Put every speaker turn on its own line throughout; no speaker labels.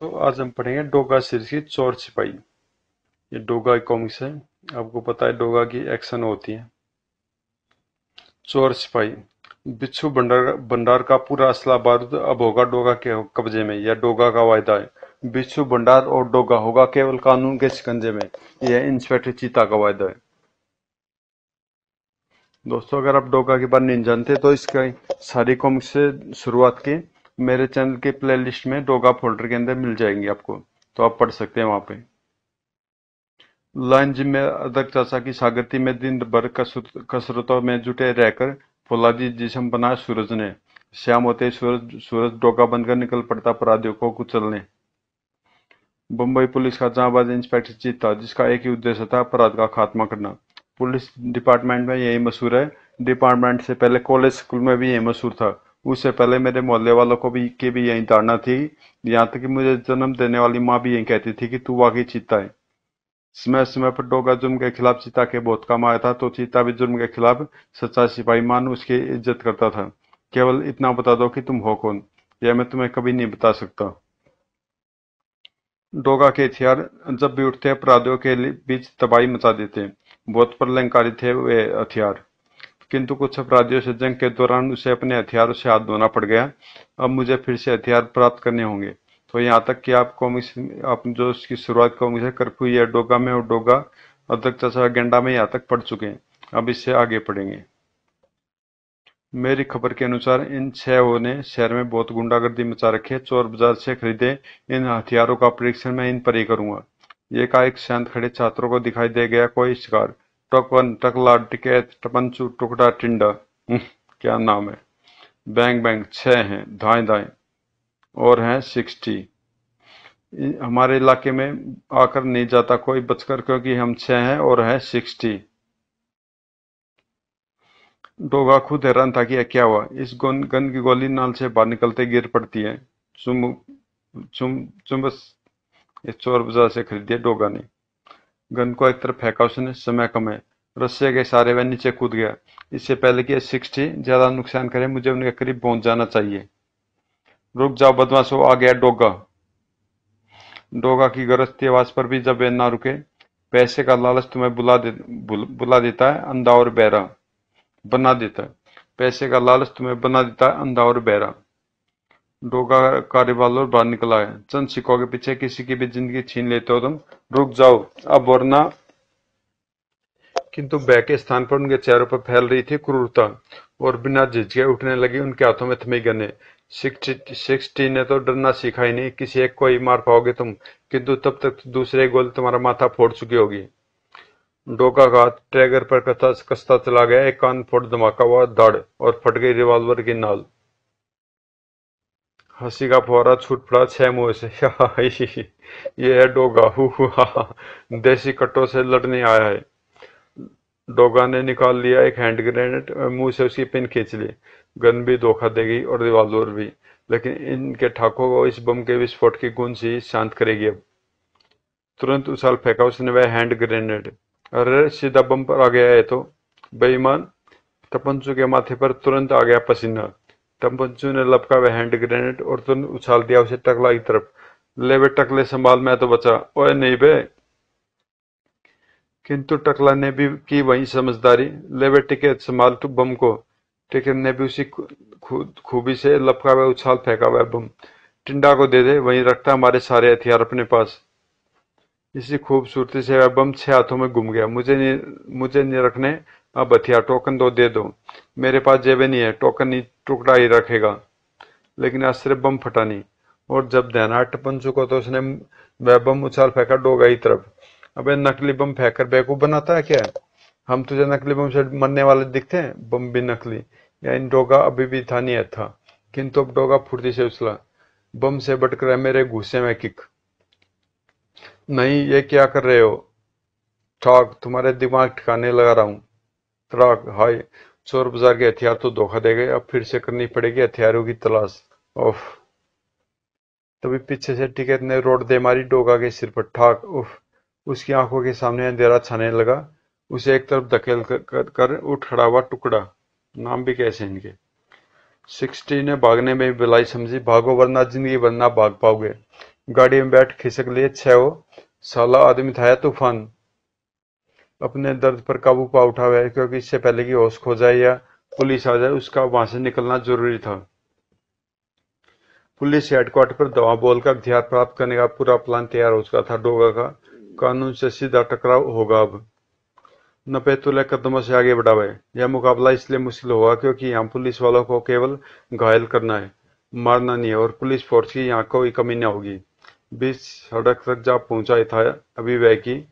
तो आज हम पढ़ेंगे डोगा सीरीज की चोर सिपाही ये डोगा कॉमिक्स है आपको पता है डोगा की एक्शन होती है चोर सिपाही बिच्छू भंडार भंडार का पूरा असला बारूद अब होगा डोगा के कब्जे में यह डोगा का वायदा है बिच्छू भंडार और डोगा होगा केवल कानून के शिकंजे में यह इंस्पेक्टर चीता का वायदा है दोस्तों अगर आप डोगा के बारे नहीं जानते तो इसका सारी कॉमिक्स से शुरुआत की मेरे चैनल के प्लेलिस्ट में डोगा फोल्डर के अंदर मिल जाएंगी आपको तो आप पढ़ सकते हैं वहाँ पे लंच में अदक चाचा की सागरती में दिन भर कसरतों में जुटे रहकर फौलादी जिसम बना सूरज ने श्याम होते सूरज सूरज डोगा बनकर निकल पड़ता अपराधियों को कुचलने बम्बई पुलिस का जहाबाद इंस्पेक्टर जीत था जिसका एक ही उद्देश्य था अपराध का खात्मा करना पुलिस डिपार्टमेंट में यही मशहूर है डिपार्टमेंट से पहले कॉलेज स्कूल में भी यही मशहूर था उससे पहले मेरे मोहल्ले वालों को भी की भी यही धारणा थी यहाँ तक कि मुझे जन्म देने वाली माँ भी यही कहती थी कि तू वाकई चीता है समय समय पर डोगा जुर्म के खिलाफ चीता के बहुत काम आया था तो चीता भी जुर्म के खिलाफ सच्चा सिपाही मान उसकी इज्जत करता था केवल इतना बता दो कि तुम हो कौन यह मैं तुम्हें कभी नहीं बता सकता डोगा के हथियार जब भी उठते अपराधियों के बीच तबाही मचा देते बहुत प्रलंकारी थे वे हथियार किंतु कुछ अपराधियों से जंग के दौरान उसे अपने हथियारों से हाथ धोना पड़ गया अब मुझे फिर से हथियार प्राप्त करने होंगे तो यहाँ तक कि आप कॉमिक्स आप जो इसकी शुरुआत कॉमिक्स है कर्फ्यू या डोगा में और डोगा अध्यक्ष गेंडा में यहाँ तक पढ़ चुके हैं अब इससे आगे पढ़ेंगे मेरी खबर के अनुसार इन छह ने शहर में बहुत गुंडागर्दी मचा रखी है चोर बाजार से खरीदे इन हथियारों का परीक्षण मैं इन पर ही करूंगा ये का एक शांत खड़े छात्रों को दिखाई दे गया कोई शिकार टकवन टकला टिकैत टपंचु टुकड़ा टिंडा हम्म, क्या नाम है बैंग बैंग छः हैं धाएं धाएं और हैं सिक्सटी हमारे इलाके में आकर नहीं जाता कोई बचकर क्योंकि हम छः हैं और हैं सिक्सटी डोगा खुद हैरान था कि यह क्या हुआ इस गन गन की गोली नाल से बाहर निकलते गिर पड़ती है चुम चुम बस इस चोर बाजार से खरीदिया डोगा ने गन को एक तरफ फेंका उसने समय कम है रस्से के सारे वह नीचे कूद गया इससे पहले कि सिक्सटी ज्यादा नुकसान करे मुझे उनके करीब पहुंच जाना चाहिए रुक जाओ बदमाश हो आ गया डोगा डोगा की गरजती आवाज पर भी जब वे ना रुके पैसे का लालच तुम्हें बुला दे बुल, बुला देता है अंधा और बहरा बना देता है पैसे का लालच तुम्हें बना देता है अंधा और बहरा डोगा का और बाहर निकला है चंद सिक्कों के पीछे किसी की भी जिंदगी छीन लेते हो तुम रुक जाओ अब वरना किंतु बै के स्थान पर उनके चेहरों पर फैल रही थी क्रूरता और बिना झिझके उठने लगी उनके हाथों में थमे गने सिक्सटी ने तो डरना सीखा ही नहीं किसी एक को ही मार पाओगे तुम किंतु तब तक दूसरे गोल तुम्हारा माथा फोड़ चुकी होगी डोका का हाथ ट्रैगर पर कस्ता कसता चला गया एक कान फोड़ धमाका हुआ दाड़ और फट गई रिवॉल्वर की नाल हंसी का फुहारा छूट पड़ा छह मुंह से ये है डोगा देसी कट्टो से लड़ने आया है डोगा ने निकाल लिया एक हैंड ग्रेनेड मुंह से उसकी पिन खींच ली गन भी धोखा देगी और रिवाल्वर भी लेकिन इनके ठाकुर को इस बम के विस्फोट की गूंज ही शांत करेगी अब तुरंत उछाल फेंका उसने वह हैंड ग्रेनेड अरे सीधा बम पर आ गया है तो बेईमान तपंचू के माथे पर तुरंत आ गया पसीना टम्बुचू ने लपका वह हैंड ग्रेनेड और तुरंत उछाल दिया उसे टकला की तरफ ले बे टकले संभाल मैं तो बचा ओए नहीं बे किंतु टकला ने भी की वही समझदारी ले बे टिके संभाल तू बम को टिके ने भी उसी खूबी से लपका हुआ उछाल फेंका हुआ बम टिंडा को दे दे वहीं रखता हमारे सारे हथियार अपने पास इसी खूबसूरती से वह बम छह हाथों में घूम गया मुझे नहीं मुझे नहीं रखने अब बथिया टोकन दो तो दे दो मेरे पास जेबे नहीं है टोकन ही टुकड़ा ही रखेगा लेकिन आज सिर्फ बम फटा नहीं और जब देना टपन चुका तो उसने वह बम उछाल फेंका डोगा ही तरफ अबे नकली बम कर बेकूफ़ बनाता है क्या हम तुझे नकली बम से मरने वाले दिखते हैं बम भी नकली या इन डोगा अभी भी था नहीं था किंतु अब डोगा फुर्ती से उछला बम से बटकर रहा मेरे घुसे में किक नहीं ये क्या कर रहे हो ठाक तुम्हारे दिमाग ठिकाने लगा रहा हूं राग हाय चोर बाजार के हथियार तो धोखा दे गए अब फिर से करनी पड़ेगी हथियारों की तलाश उफ तभी पीछे से टिकेत ने रोड दे मारी डोगा के सिर पर ठाक उफ उसकी आंखों के सामने अंधेरा छाने लगा उसे एक तरफ धकेल कर, कर, कर उठ खड़ा हुआ टुकड़ा नाम भी कैसे इनके सिक्सटी ने भागने में भी बुलाई समझी भागो वरना जिंदगी वरना भाग पाओगे गाड़ी में बैठ खिसक लिए छह साला आदमी था तूफान अपने दर्द पर काबू पा उठा हुआ है क्योंकि इससे पहले कि होश खो जाए या पुलिस आ जाए उसका वहां से निकलना जरूरी था पुलिस हेडक्वार्टर पर दवा बोल का हथियार प्राप्त करने का पूरा प्लान तैयार हो चुका था डोगा का कानून से सीधा टकराव होगा अब नपे तुले कदमों से आगे बढ़ा हुए यह मुकाबला इसलिए मुश्किल होगा क्योंकि यहाँ पुलिस वालों को केवल घायल करना है मारना नहीं है और पुलिस फोर्स की यहाँ कोई कमी न होगी बीच सड़क तक जा पहुंचा था अभी वह की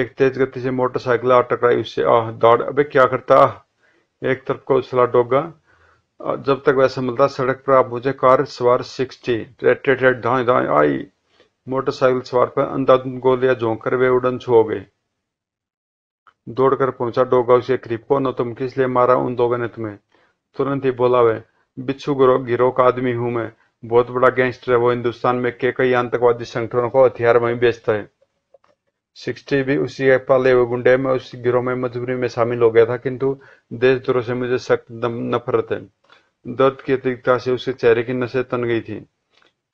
एक तेज गति से मोटरसाइकिल आ टकराई उससे आह दाड़ अबे क्या करता आह एक तरफ को उछला डोगा जब तक वह संभलता सड़क पर आप मुझे कार सवार सिक्सटी धाए धाए आई मोटरसाइकिल सवार पर अंधाधु गोलियां झोंक कर वे उड़न छू हो गए दौड़कर पहुंचा डोगा उसे करीब को हो तुम किस लिए मारा उन दो ने तुम्हें तुरंत ही बोला वे बिच्छू गिरो गिरो का आदमी हूं मैं बहुत बड़ा गैंगस्टर है वो हिंदुस्तान में के कई आतंकवादी संगठनों को हथियार में बेचता है सिक्सटी भी उसी पाले हुए गुंडे में उस गिरोह में मजबूरी में शामिल हो गया था किंतु देशद्रोह से मुझे सख्त नफरत है दर्द की अतिरिक्तता से उसके चेहरे की नशे तन गई थी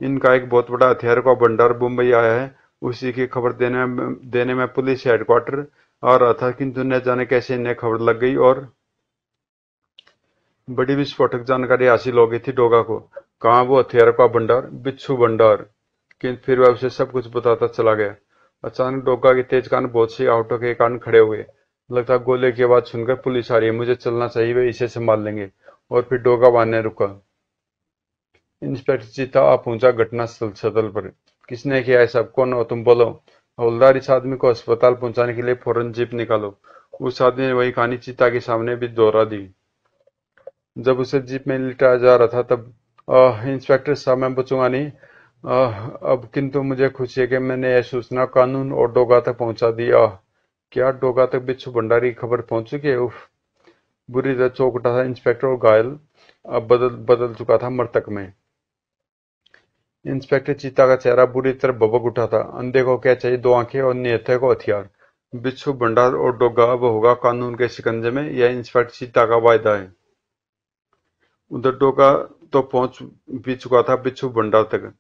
इनका एक बहुत बड़ा हथियार का भंडार मुंबई आया है उसी की खबर देने में देने में पुलिस हेडक्वार्टर आ रहा था किंतु न जाने कैसे इन्हें खबर लग गई और बड़ी विस्फोटक जानकारी हासिल हो गई थी डोगा को कहा वो हथियार का भंडार बिच्छू भंडार किंतु फिर वह उसे सब कुछ बताता चला गया अचानक डोका के तेज कान बहुत सी आउटों के कारण खड़े हुए लगता गोले की आवाज सुनकर पुलिस आ रही है मुझे चलना चाहिए वे इसे संभाल लेंगे और फिर डोगा बांधने रुका इंस्पेक्टर चीता आ पहुंचा घटना स्थल स्थल पर किसने किया है सब कौन हो तुम बोलो हवलदार इस आदमी को अस्पताल पहुंचाने के लिए फौरन जीप निकालो उस आदमी ने वही कहानी चीता के सामने भी दोहरा दी जब उसे जीप में लिटाया जा रहा था तब इंस्पेक्टर साहब मैं बचूंगा नहीं अब किंतु मुझे खुशी है कि मैंने यह सूचना कानून और डोगा तक पहुंचा दिया क्या डोगा तक बिच्छू भंडारी की खबर पहुंच चुकी है उफ बुरी तरह चौक उठा था इंस्पेक्टर और घायल अब बदल बदल चुका था मृतक में इंस्पेक्टर चीता का चेहरा बुरी तरह बबक उठा था अंधे को क्या चाहिए दो आंखें और नियत को हथियार बिच्छू भंडार और डोगा अब होगा कानून के शिकंजे में यह इंस्पेक्टर चीता का वायदा है उधर डोगा तो पहुंच भी चुका था बिच्छू भंडार तक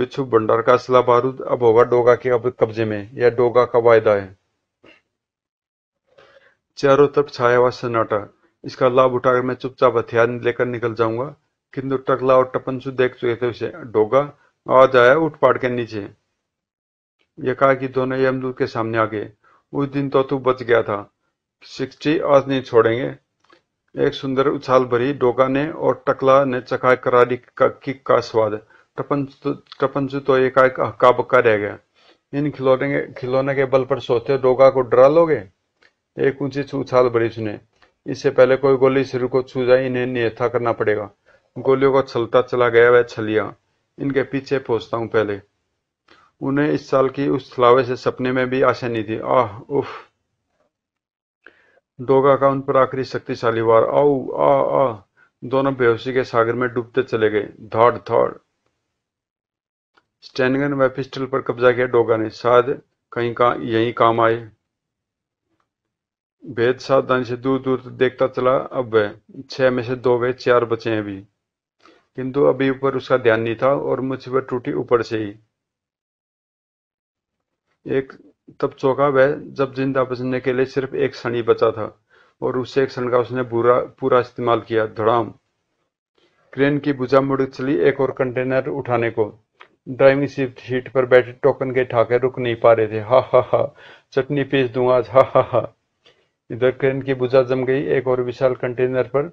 बिच्छू भंडार का असला बारूद अब होगा डोगा के कब्जे में यह डोगा का वायदा है चारों तरफ छाया हुआ सन्नाटा इसका लाभ उठाकर मैं चुपचाप हथियार लेकर निकल जाऊंगा किंतु टकला और टपनसु देख चुके थे उसे डोगा आवाज आया उठ पाड़ के नीचे यह कहा कि दोनों यमदूत के सामने आ गए उस दिन तो तू बच गया था सिक्सटी आज नहीं छोड़ेंगे एक सुंदर उछाल भरी डोगा ने और टकला ने चखा करारी का किक का स्वाद तो, प्रपंच तो एक हक्का बक्का रह गया इन खिलौने के खिलौने के बल पर सोचते डोगा को डरा लोगे एक ऊंची छू छाल बड़ी सुने इससे पहले कोई गोली सिर को छू जाए इन्हें नियथा करना पड़ेगा गोलियों को छलता चला गया वह छलिया इनके पीछे पहुंचता हूं पहले उन्हें इस साल की उस छलावे से सपने में भी आशा नहीं थी आह उफ डोगा का उन पर आखिरी शक्तिशाली वार आऊ आ आ दोनों बेहोशी के सागर में डूबते चले गए धाड़ धाड़ स्टैनगन व पिस्टल पर कब्जा किया डोगा ने शायद कहीं का यही काम आए भेद सावधानी से दूर दूर देखता चला अब वह छह में से दो वे चार बचे हैं अभी किंतु अभी ऊपर उसका ध्यान नहीं था और पर टूटी ऊपर से ही एक तब चौका वह जब जिंदा बचने के लिए सिर्फ एक क्षण ही बचा था और उससे एक क्षण का उसने पूरा पूरा इस्तेमाल किया धड़ाम क्रेन की भुजा मुड़ चली एक और कंटेनर उठाने को ड्राइविंग सीट पर बैठे टोकन के ठाकर रुक नहीं पा रहे थे हा हा हा चटनी पीस दूंगा आज हा हा हा इधर क्रेन की बुझा जम गई एक और विशाल कंटेनर पर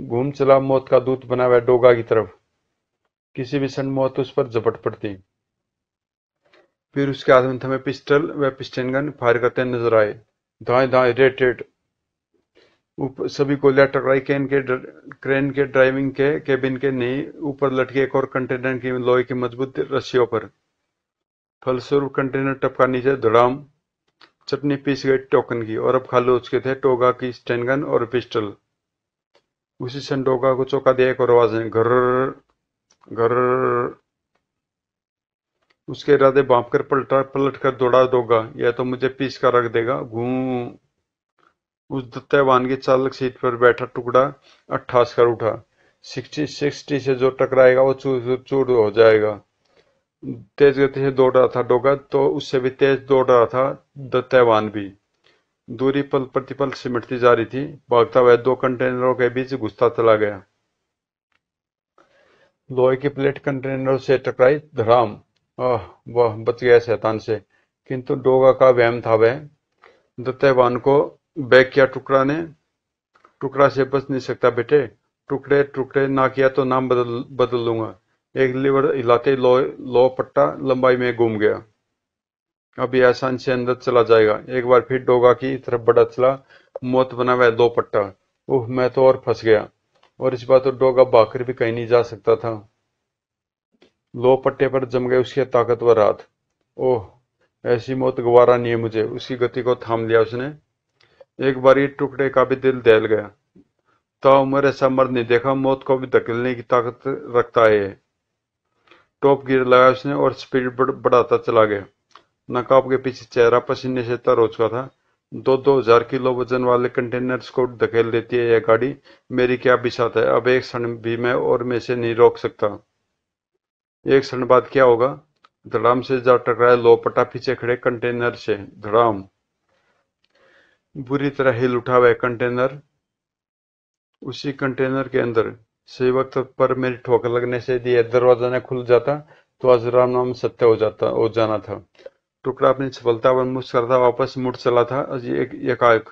घूम चला मौत का दूत बना हुआ डोगा की तरफ किसी भी क्षण मौत उस पर झपट पड़ती फिर उसके हाथ में थमे पिस्टल व पिस्टन गन फायर करते नजर आए धाए धाए रेट रेट सभी को गोलियां टकराई क्रेन के ड्राइविंग के केबिन के नहीं, ऊपर लटके एक और कंटेनर की लोहे की मजबूत रस्सियों पर। फलस्वरूप कंटेनर टपका नीचे, धड़ाम। चटनी पीस गए टोकन की, और अब खाली के थे टोगा की स्टेनगन और पिस्टल। उसी क्षण टोगा को चौका दिया एक और आवाज ने, घर घर उसके इरादे बांप कर पलटा पलट कर दौड़ा दोगा यह तो मुझे पीस कर रख देगा, घूम उस दत्तावान के चालक सीट पर बैठा टुकड़ा अट्ठास कर उठा सिक्सटी सिक्सटी से जो टकराएगा वो चूर चूर हो जाएगा तेज गति से दौड़ रहा था डोगा तो उससे भी तेज दौड़ रहा था दत्तावान भी दूरी पल प्रतिपल सिमटती जा रही थी भागता हुआ दो कंटेनरों के बीच घुसता चला गया लोहे की प्लेट कंटेनर से टकराई धराम आह वह बच गया शैतान से किंतु डोगा का वहम था वह दत्तवान को बैग किया टुकड़ा ने? टुकड़ा से बच नहीं सकता बेटे, टुकड़े-टुकड़े ना किया तो नाम बदल दूंगा। एक लीवर हिलाते पट्टा लंबाई में घूम गया। अभी आसान से अंदर चला जाएगा। एक बार फिर डोगा की तरफ बड़ा चला, मौत बना हुआ लो पट्टा ओह मैं तो और फंस गया। और इस बार तो डोगा बाकर भी कहीं नहीं जा सकता था। पट्टे पर जम गए उसके ताकतवर हाथ। ओह, ऐसी मौत गवारा नहीं है मुझे। उसकी गति को थाम लिया उसने। एक बार टुकड़े का भी दिल दहल गया तो उम्र ऐसा मर्द नहीं देखा मौत को भी धकेलने की ताकत रखता है टॉप गियर लगाया उसने और स्पीड बढ़ाता चला गया नकाब के पीछे चेहरा पसीने से तर हो चुका था दो दो हजार किलो वजन वाले कंटेनर्स को धकेल देती है यह गाड़ी मेरी क्या बिशात है अब एक क्षण भी मैं और में से नहीं रोक सकता एक क्षण बाद क्या होगा धड़ाम से जा टकराया लोपटा पीछे खड़े कंटेनर से धड़ाम बुरी तरह हिल उठा वह कंटेनर उसी कंटेनर के अंदर सही वक्त पर मेरी ठोकर लगने से यदि दरवाजा न खुल जाता तो आज राम नाम सत्य हो जाता हो जाना था टुकड़ा अपनी सफलता पर मुझ वापस मुड़ चला था एक एकाएक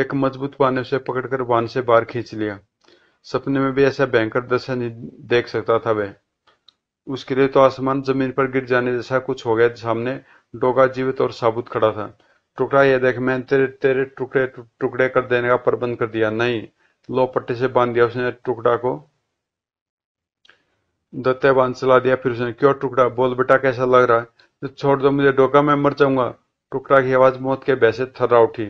एक मजबूत पाने से पकड़कर वाहन से बाहर खींच लिया सपने में भी ऐसा भयंकर दशा नहीं देख सकता था वह उसके लिए तो आसमान जमीन पर गिर जाने जैसा कुछ हो गया सामने डोगा जीवित और साबुत खड़ा था टुकड़ा ये देख मैंने तेरे तेरे टुकड़े टुकड़े कर देने का प्रबंध कर दिया नहीं लो पट्टे से बांध दिया उसने टुकड़ा को दत्ते बांध चला दिया फिर उसने क्यों टुकड़ा बोल बेटा कैसा लग रहा है तो छोड़ दो मुझे डोका मैं मर जाऊंगा टुकड़ा की आवाज मौत के वैसे थर्रा उठी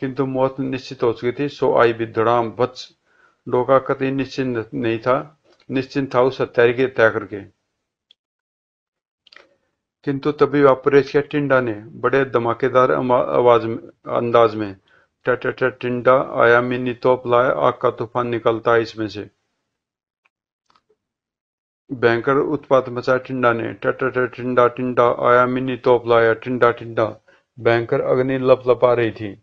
किंतु मौत निश्चित हो चुकी थी सो आई भी धड़ाम बच डोका कति निश्चिंत नहीं था निश्चिंत था उस हत्या की हत्या करके किंतु तभी के टिंडा ने बड़े धमाकेदार आवाज अंदाज में टट टट टिंडा आया मिनी तोप लाए आग का तूफान निकलता है इसमें से बैंकर उत्पात मचा टिंडा ने टट टिंडा टिंडा आया मिनी तोप लाया टिंडा टिंडा भयंकर अग्नि लप लपा रही थी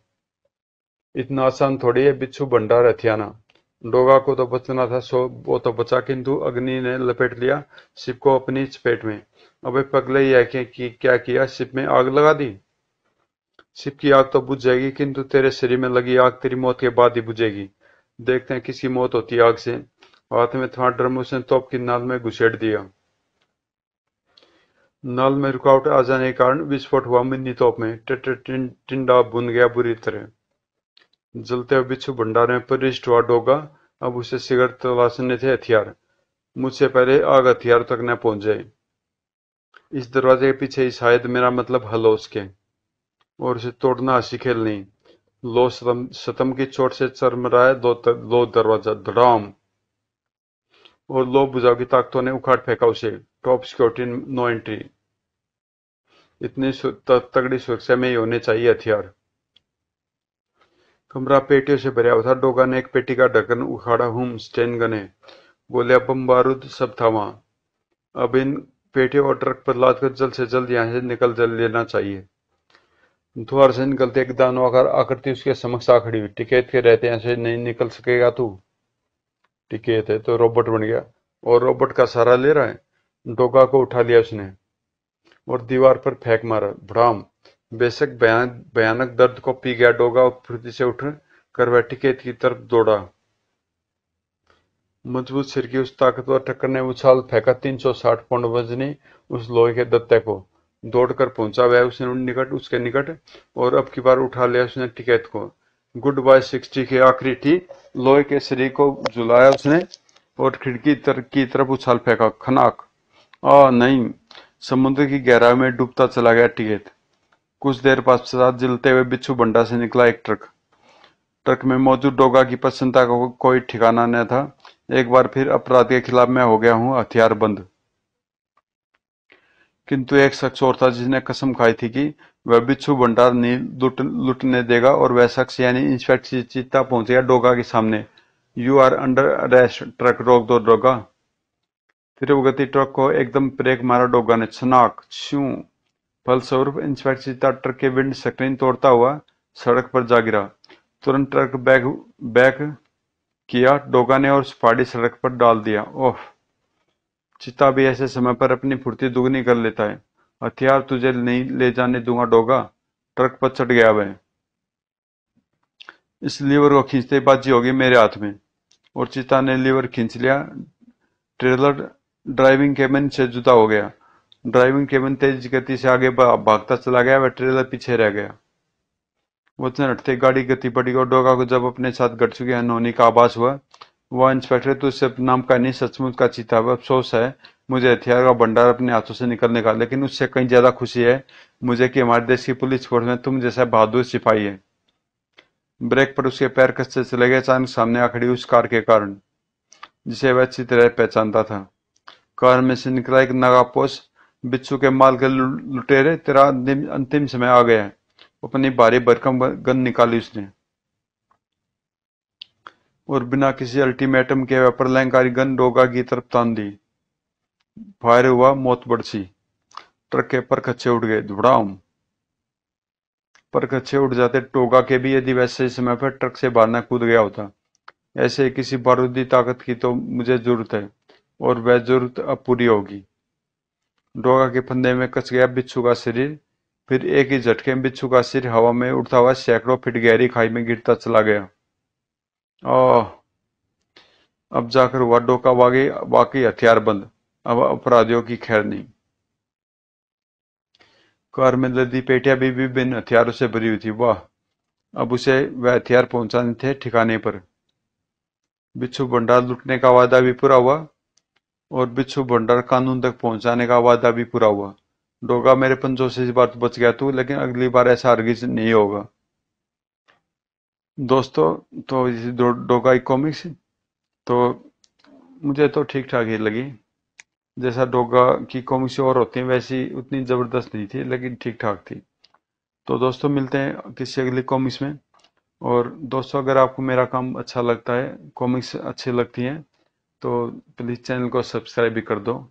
इतना आसान थोड़ी है बिच्छू भंडार हथियाना डोगा को तो बचना था सो वो तो बचा किंतु अग्नि ने लपेट लिया शिव को अपनी चपेट में अबे आखें की क्या किया शिप में आग लगा दी शिप की आग तो बुझ जाएगी किंतु तेरे शरीर में लगी आग तेरी मौत के बाद ही बुझेगी देखते हैं किसकी मौत होती आग से हाथ में था ड्रम उसने तोप की नाल में घुसेड़ दिया नाल में रुकावट आ जाने के कारण विस्फोट हुआ मिन्नी तोप में टिंडा बुन गया बुरी तरह जलते हुए बिच्छू भंडारे में परिष्ट हुआ डोगा अब उसे सिगरेट तलाशने थे हथियार मुझसे पहले आग हथियार तक न पहुंच जाए इस दरवाजे के पीछे ही शायद मेरा मतलब हल हो सके और उसे तोड़ना हसी खेल नहीं लो सतम सतम की चोट से चरमराया दो तर, लो दरवाजा धड़ाम और लो बुझाव की ताकतों ने उखाड़ फेंका उसे टॉप सिक्योरिटी नो एंट्री इतनी तगड़ी सुरक्षा में ही होने चाहिए हथियार कमरा पेटियों से भरा हुआ था डोगा ने एक पेटी का ढक्कन उखाड़ा हुम स्टेन गने गोलिया बम बारूद सब था वहां अब इन पेठे और ट्रक पर लादकर जल्द से जल्द यहाँ से निकल जल लेना चाहिए द्वार से निकलते एक आकर आकृति उसके समक्ष आ खड़ी हुई टिकेत के रहते यहाँ से नहीं निकल सकेगा तू टिकेत है तो रोबोट बन गया और रोबोट का सहारा ले रहा है डोगा को उठा लिया उसने और दीवार पर फेंक मारा भ्राम बेशक भयानक दर्द को पी गया डोगा और फुर्ती से उठ कर वह टिकेत की तरफ दौड़ा मजबूत सिर की उस ताकतवर टक्कर ने उछाल फेंका 360 पौंड वजनी उस लोहे के दत्ते को दौड़कर पहुंचा वह उसने निकट उसके निकट और अब की बार उठा लिया उसने टिकैत को गुड बाय सिक्सटी के आखिरी टी लोहे के शरीर को झुलाया उसने और खिड़की तर, की तरफ उछाल फेंका खनाक आ नहीं समुद्र की गहराई में डूबता चला गया टिकैत कुछ देर पश्चात जिलते हुए बिच्छू बंडा से निकला एक ट्रक ट्रक में मौजूद डोगा की प्रसन्नता को कोई ठिकाना नहीं था एक बार फिर अपराध के खिलाफ मैं हो गया हूं हथियारबंद किंतु एक शख्स और था जिसने कसम खाई थी कि वह बिच्छू भंडार नील लुटने देगा और वह शख्स यानी इंस्पेक्टर चीता पहुंचेगा डोगा के सामने you are under arrest truck रोक दो डोगा तिरुगति ट्रक को एकदम ब्रेक मारा डोगा ने छनाक छू फलस्वरूप इंस्पेक्टर चीता ट्रक के विंड स्क्रीन तोड़ता हुआ सड़क पर जा गिरा तुरंत ट्रक बैक बैक किया डोगा ने और सफाड़ी सड़क पर डाल दिया ओह चिता भी ऐसे समय पर अपनी फुर्ती दुगनी कर लेता है हथियार तुझे नहीं ले जाने दूंगा डोगा ट्रक पर चढ़ गया वह इस लीवर को खींचते बाजी होगी मेरे हाथ में और चिता ने लीवर खींच लिया ट्रेलर ड्राइविंग केबिन से जुदा हो गया ड्राइविंग केबिन तेज गति से आगे भागता चला गया वह ट्रेलर पीछे रह गया वचन हटते गाड़ी गति पड़ी और डोगा को जब अपने साथ घट चुके नोनी का आभास हुआ वह इंस्पेक्टर तो सिर्फ नाम का नहीं सचमुच का चीता हुआ अफसोस है मुझे हथियार का भंडार अपने हाथों से निकलने का लेकिन उससे कहीं ज्यादा खुशी है मुझे कि हमारे देश की पुलिस फोर्स में तुम जैसा बहादुर सिपाही है ब्रेक पर उसके पैर कसते चले गए अचानक सामने आ खड़ी उस कार के कारण जिसे वह अच्छी तरह पहचानता था कार में से निकला एक नागापोश बिच्छू के माल के लुटेरे तेरा अंतिम समय आ गया है अपने बारे बरकम गन निकाली उसने और बिना किसी अल्टीमेटम के वेपरलैंकारी गन डोगा की तरफ तान दी फायर हुआ मौत बरसी ट्रक के पर खच्चे उठ गए दुबड़ाऊ पर खच्चे उठ जाते टोगा के भी यदि वैसे समय पर ट्रक से बाहर ना कूद गया होता ऐसे किसी बारूदी ताकत की तो मुझे जरूरत है और वह जरूरत अब पूरी होगी डोगा के फंदे में कच गया बिच्छू का शरीर फिर एक ही झटके में बिच्छू का सिर हवा में उड़ता हुआ सैकड़ों फिट गहरी खाई में गिरता चला गया ओह अब जाकर हुआ डोका वागे वाकई हथियार बंद अब अपराधियों की खैर नहीं कार में लदी पेटिया भी विभिन्न हथियारों से भरी हुई थी वाह अब उसे वह हथियार पहुंचाने थे ठिकाने पर बिच्छू भंडार लुटने का वादा भी पूरा हुआ और बिच्छू भंडार कानून तक पहुंचाने का वादा भी पूरा हुआ डोगा मेरे पंजों से इस बार तो बच गया तू लेकिन अगली बार ऐसा हरगिज नहीं होगा दोस्तों तो दो, डोगा इकोमिक्स तो मुझे तो ठीक ठाक ही लगी जैसा डोगा की कॉमिक्स और होती हैं वैसी उतनी ज़बरदस्त नहीं थी लेकिन ठीक ठाक थी तो दोस्तों मिलते हैं किसी अगली कॉमिक्स में और दोस्तों अगर आपको मेरा काम अच्छा लगता है कॉमिक्स अच्छी लगती हैं तो प्लीज़ चैनल को सब्सक्राइब भी कर दो